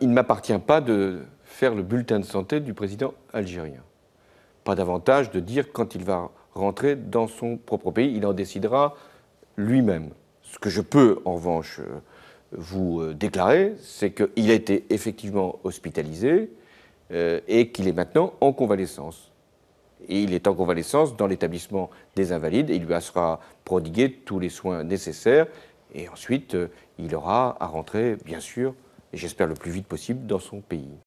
Il ne m'appartient pas de faire le bulletin de santé du président algérien. Pas davantage de dire quand il va rentrer dans son propre pays. Il en décidera lui-même. Ce que je peux, en revanche, euh, vous euh, déclarer, c'est qu'il a été effectivement hospitalisé euh, et qu'il est maintenant en convalescence. Et il est en convalescence dans l'établissement des invalides il lui sera prodigué tous les soins nécessaires. Et ensuite, il aura à rentrer, bien sûr, et j'espère le plus vite possible, dans son pays.